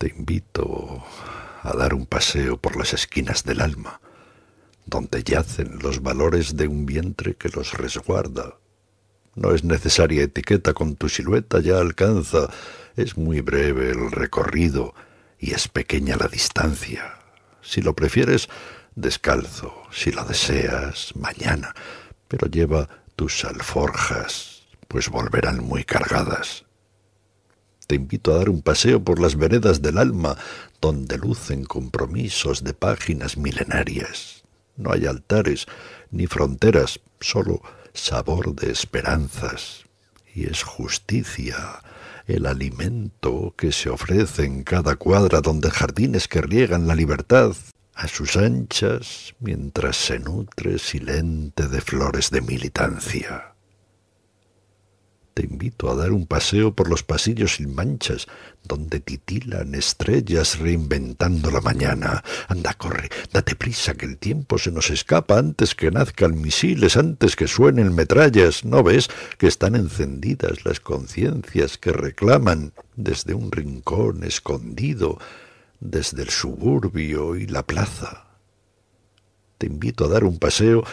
te invito a dar un paseo por las esquinas del alma, donde yacen los valores de un vientre que los resguarda. No es necesaria etiqueta, con tu silueta ya alcanza, es muy breve el recorrido y es pequeña la distancia. Si lo prefieres, descalzo, si lo deseas, mañana, pero lleva tus alforjas, pues volverán muy cargadas. Te invito a dar un paseo por las veredas del alma, donde lucen compromisos de páginas milenarias. No hay altares ni fronteras, solo sabor de esperanzas. Y es justicia el alimento que se ofrece en cada cuadra donde jardines que riegan la libertad a sus anchas mientras se nutre silente de flores de militancia invito a dar un paseo por los pasillos sin manchas, donde titilan estrellas reinventando la mañana. Anda, corre, date prisa, que el tiempo se nos escapa antes que nazcan misiles, antes que suenen metrallas. ¿No ves que están encendidas las conciencias que reclaman desde un rincón escondido, desde el suburbio y la plaza? Te invito a dar un paseo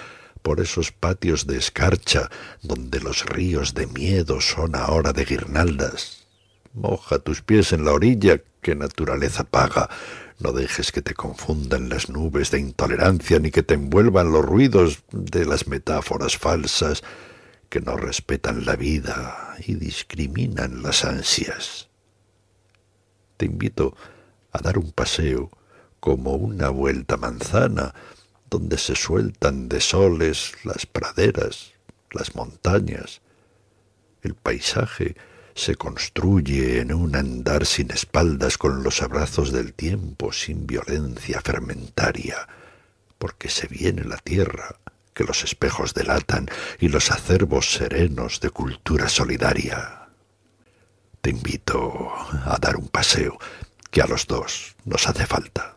por esos patios de escarcha donde los ríos de miedo son ahora de guirnaldas. Moja tus pies en la orilla que naturaleza paga. No dejes que te confundan las nubes de intolerancia ni que te envuelvan los ruidos de las metáforas falsas que no respetan la vida y discriminan las ansias. Te invito a dar un paseo como una vuelta manzana donde se sueltan de soles las praderas, las montañas. El paisaje se construye en un andar sin espaldas con los abrazos del tiempo, sin violencia fermentaria, porque se viene la tierra que los espejos delatan y los acervos serenos de cultura solidaria. Te invito a dar un paseo, que a los dos nos hace falta.